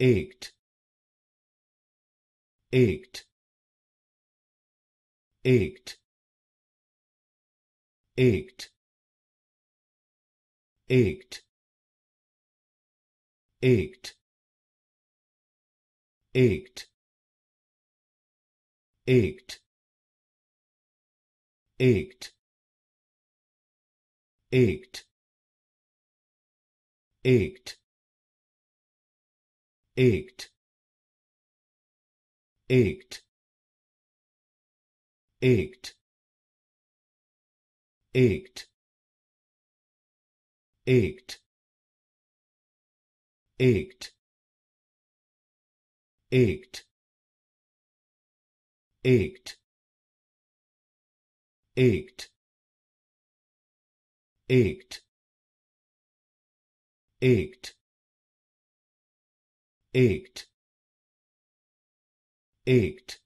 ached ached ached ached ached ached ached ached ached ached ached ached ached ached ached ached ached ached ached ached ached ached ached ached